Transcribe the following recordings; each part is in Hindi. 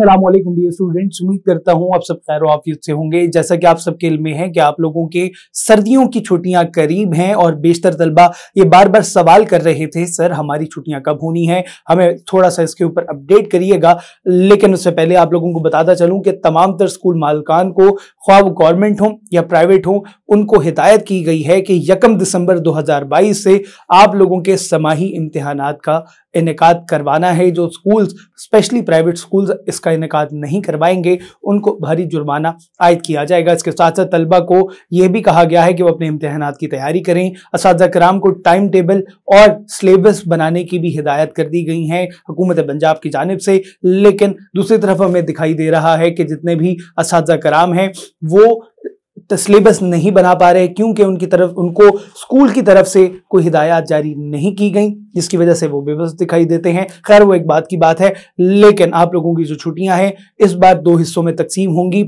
असलम डी स्टूडेंट्स उम्मीद करता हूँ आप सब खैर आफियत से होंगे जैसा कि आप सबके इल्म है कि आप लोगों के सर्दियों की छुट्टियाँ करीब हैं और बेशतर तलबा ये बार बार सवाल कर रहे थे सर हमारी छुट्टियाँ कब होनी है हमें थोड़ा सा इसके ऊपर अपडेट करिएगा लेकिन उससे पहले आप लोगों को बताता चलूँ कि तमाम तर स्कूल मालकान को ख्वाब गवर्नमेंट हों या प्राइवेट हों उनको हिदायत की गई है कि यकम दिसंबर दो से आप लोगों के समाही इम्तहान का इनका करवाना है जो स्कूल स्पेशली प्राइवेट स्कूल इस का इनका नहीं करवाएंगे उनको भारी जुर्माना आयद किया जाएगा इसके साथ साथ तलबा को यह भी कहा गया है कि वह अपने इम्तहान की तैयारी करें इस कराम को टाइम टेबल और सिलेबस बनाने की भी हिदायत कर दी गई हैं हुकूमत पंजाब की जानब से लेकिन दूसरी तरफ हमें दिखाई दे रहा है कि जितने भी इस कराम हैं वो सिलेबस नहीं बना पा रहे क्योंकि उनकी तरफ उनको स्कूल की तरफ से कोई हिदायत जारी नहीं की गई जिसकी वजह से वो बेबस दिखाई देते हैं खैर वो एक बात की बात है लेकिन आप लोगों की जो छुट्टियां हैं इस बार दो हिस्सों में तकसीम होंगी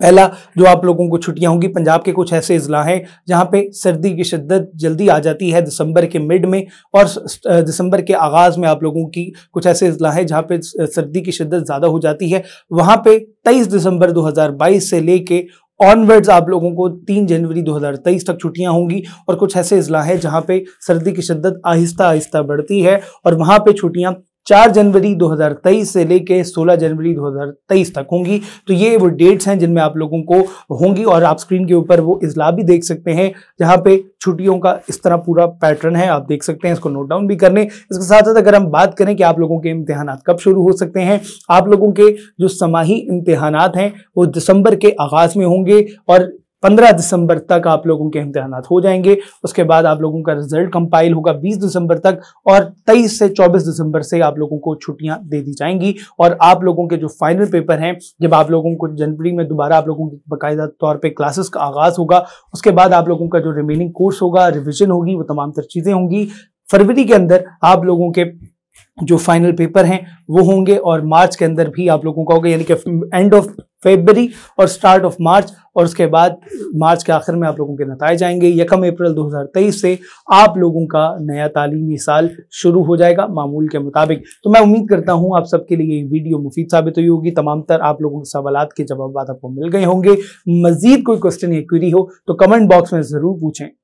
पहला जो आप लोगों को छुट्टियां होंगी पंजाब के कुछ ऐसे अजला हैं जहां पे सर्दी की शिद्दत जल्दी आ जाती है दिसंबर के मिड में और दिसंबर के आगाज़ में आप लोगों की कुछ ऐसे अजला हैं जहां पे सर्दी की शिद्दत ज़्यादा हो जाती है वहां पे 23 दिसंबर 2022 से लेके ऑनवर्ड्स आप लोगों को तीन जनवरी 2023 तक छुट्टियां होंगी और कुछ ऐसे अजला है जहां पे सर्दी की शिद्दत आहिस्ता आहिस्ता बढ़ती है और वहां पे छुट्टियां चार जनवरी 2023 से लेके 16 जनवरी 2023 तक होंगी तो ये वो डेट्स हैं जिनमें आप लोगों को होंगी और आप स्क्रीन के ऊपर वो इजला भी देख सकते हैं जहाँ पे छुट्टियों का इस तरह पूरा पैटर्न है आप देख सकते हैं इसको नोट डाउन भी करने इसके साथ साथ अगर हम बात करें कि आप लोगों के इम्तहान कब शुरू हो सकते हैं आप लोगों के जो समाही इम्तहान हैं वो दिसंबर के आगाज़ में होंगे और पंद्रह दिसंबर तक आप लोगों के इम्तहान हो जाएंगे उसके बाद आप लोगों का रिजल्ट कंपाइल होगा बीस दिसंबर तक और तेईस से चौबीस दिसंबर से आप लोगों को छुट्टियां दे दी जाएंगी और आप लोगों के जो फाइनल पेपर हैं जब आप लोगों को जनवरी में दोबारा आप लोगों की बाकायदा तौर पर क्लासेस का आगाज होगा उसके बाद आप लोगों का जो रिमेनिंग कोर्स होगा रिविजन होगी वो तमाम तर चीज़ें होंगी फरवरी के अंदर आप लोगों के जो फाइनल पेपर हैं वो होंगे और मार्च के अंदर भी आप लोगों का होगा यानी कि एंड ऑफ फेबरी और स्टार्ट ऑफ मार्च और उसके बाद मार्च के आखिर में आप लोगों के नतज आएंगे यकम अप्रैल 2023 से आप लोगों का नया तालीमी साल शुरू हो जाएगा मामूल के मुताबिक तो मैं उम्मीद करता हूँ आप सबके लिए ये वीडियो मुफीद साबित हुई होगी तमाम तर आप लोगों के सवाल के जवाब आपको मिल गए होंगे मजीद कोई क्वेश्चन या क्वेरी हो तो कमेंट बॉक्स में ज़रूर पूछें